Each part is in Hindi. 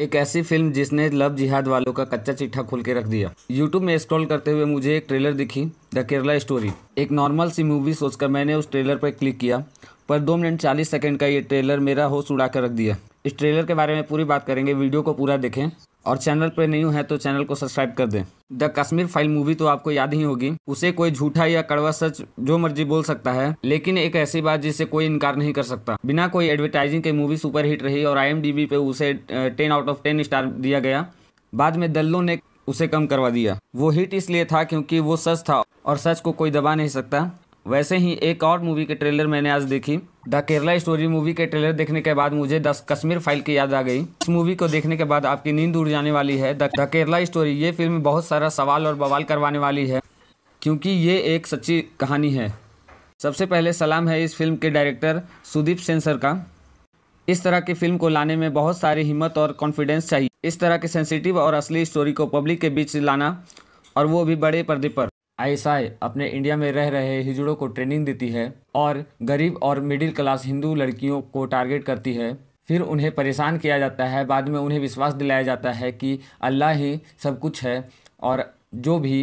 एक ऐसी फिल्म जिसने लव जिहाद वालों का कच्चा चिट्ठा खोल के रख दिया यूट्यूब में स्क्रॉल करते हुए मुझे एक ट्रेलर दिखी द केरला स्टोरी एक नॉर्मल सी मूवी सोचकर मैंने उस ट्रेलर पर क्लिक किया पर दो मिनट चालीस सेकेंड का ये ट्रेलर मेरा होश उड़ा कर रख दिया इस ट्रेलर के बारे में पूरी बात करेंगे वीडियो को पूरा देखें और चैनल पर नहीं है तो चैनल को सब्सक्राइब कर दें द कश्मीर फाइल मूवी तो आपको याद ही होगी उसे कोई झूठा या कड़वा सच जो मर्जी बोल सकता है लेकिन एक ऐसी बात जिसे कोई इनकार नहीं कर सकता बिना कोई एडवर्टाइजिंग के मूवी सुपर हिट रही और आई पे उसे ten out of ten star दिया गया बाद में दल्लों ने उसे कम करवा दिया वो हिट इसलिए था क्योंकि वो सच था और सच को कोई दबा नहीं सकता वैसे ही एक और मूवी के ट्रेलर मैंने आज देखी द केरला स्टोरी मूवी के ट्रेलर देखने के बाद मुझे द कश्मीर फाइल की याद आ गई इस मूवी को देखने के बाद आपकी नींद उड़ जाने वाली है द केरला स्टोरी ये फिल्म बहुत सारा सवाल और बवाल करवाने वाली है क्योंकि ये एक सच्ची कहानी है सबसे पहले सलाम है इस फिल्म के डायरेक्टर सुदीप सेंसर का इस तरह की फिल्म को लाने में बहुत सारी हिम्मत और कॉन्फिडेंस चाहिए इस तरह के सेंसिटिव और असली स्टोरी को पब्लिक के बीच लाना और वो भी बड़े पर्दे पर आईएसआई अपने इंडिया में रह रहे हिजड़ों को ट्रेनिंग देती है और गरीब और मिडिल क्लास हिंदू लड़कियों को टारगेट करती है फिर उन्हें परेशान किया जाता है बाद में उन्हें विश्वास दिलाया जाता है कि अल्लाह ही सब कुछ है और जो भी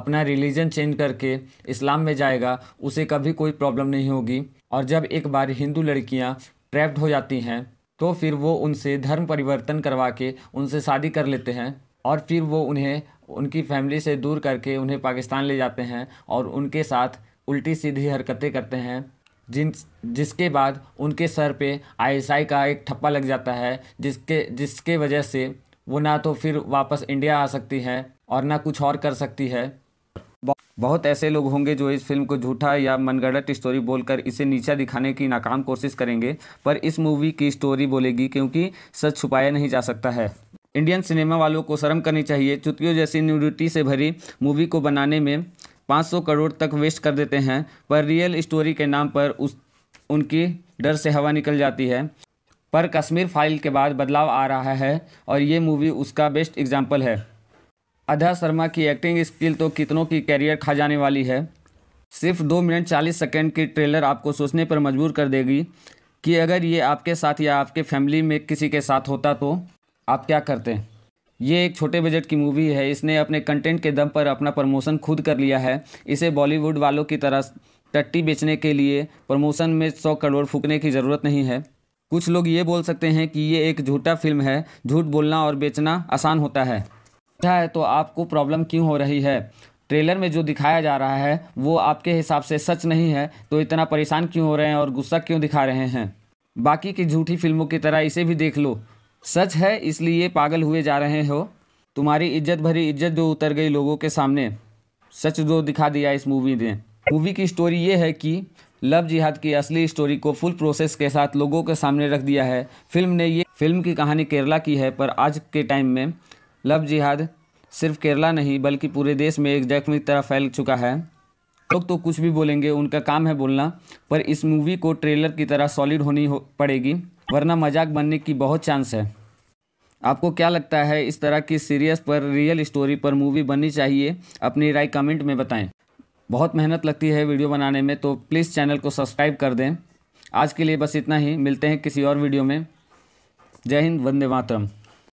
अपना रिलीजन चेंज करके इस्लाम में जाएगा उसे कभी कोई प्रॉब्लम नहीं होगी और जब एक बार हिंदू लड़कियां ट्रैप्ड हो जाती हैं तो फिर वो उनसे धर्म परिवर्तन करवा के उनसे शादी कर लेते हैं और फिर वो उन्हें उनकी फैमिली से दूर करके उन्हें पाकिस्तान ले जाते हैं और उनके साथ उल्टी सीधी हरकतें करते हैं जिन जिसके बाद उनके सर पे आईएसआई का एक ठप्पा लग जाता है जिसके जिसके वजह से वो ना तो फिर वापस इंडिया आ सकती है और ना कुछ और कर सकती है बहुत ऐसे लोग होंगे जो इस फिल्म को झूठा या मनगढ़ंत स्टोरी बोलकर इसे नीचा दिखाने की नाकाम कोशिश करेंगे पर इस मूवी की स्टोरी बोलेगी क्योंकि सच छुपाया नहीं जा सकता है इंडियन सिनेमा वालों को शर्म करनी चाहिए चुतियों जैसी न्यूडिटी से भरी मूवी को बनाने में 500 करोड़ तक वेस्ट कर देते हैं पर रियल स्टोरी के नाम पर उस उनकी डर से हवा निकल जाती है पर कश्मीर फाइल के बाद बदलाव आ रहा है और ये मूवी उसका बेस्ट एग्जाम्पल है अधा शर्मा की एक्टिंग स्किल तो कितनों की कैरियर खा जाने वाली है सिर्फ दो मिनट चालीस सेकेंड की ट्रेलर आपको सोचने पर मजबूर कर देगी कि अगर ये आपके साथ या आपके फैमिली में किसी के साथ होता तो आप क्या करते हैं ये एक छोटे बजट की मूवी है इसने अपने कंटेंट के दम पर अपना प्रमोशन खुद कर लिया है इसे बॉलीवुड वालों की तरह टट्टी बेचने के लिए प्रमोशन में सौ करोड़ फूकने की ज़रूरत नहीं है कुछ लोग ये बोल सकते हैं कि ये एक झूठा फिल्म है झूठ बोलना और बेचना आसान होता है अच्छा है तो आपको प्रॉब्लम क्यों हो रही है ट्रेलर में जो दिखाया जा रहा है वो आपके हिसाब से सच नहीं है तो इतना परेशान क्यों हो रहे हैं और गुस्सा क्यों दिखा रहे हैं बाकी की झूठी फिल्मों की तरह इसे भी देख लो सच है इसलिए पागल हुए जा रहे हो तुम्हारी इज्जत भरी इज्जत जो उतर गई लोगों के सामने सच जो दिखा दिया इस मूवी ने मूवी की स्टोरी ये है कि लव जिहाद की असली स्टोरी को फुल प्रोसेस के साथ लोगों के सामने रख दिया है फिल्म ने ये फिल्म की कहानी केरला की है पर आज के टाइम में लव जिहाद सिर्फ केरला नहीं बल्कि पूरे देश में एक जख्मी तरह फैल चुका है लोग तो कुछ भी बोलेंगे उनका काम है बोलना पर इस मूवी को ट्रेलर की तरह सॉलिड होनी हो पड़ेगी वरना मजाक बनने की बहुत चांस है आपको क्या लगता है इस तरह की सीरियस पर रियल स्टोरी पर मूवी बननी चाहिए अपनी राय कमेंट में बताएं बहुत मेहनत लगती है वीडियो बनाने में तो प्लीज़ चैनल को सब्सक्राइब कर दें आज के लिए बस इतना ही मिलते हैं किसी और वीडियो में जय हिंद वंदे मातरम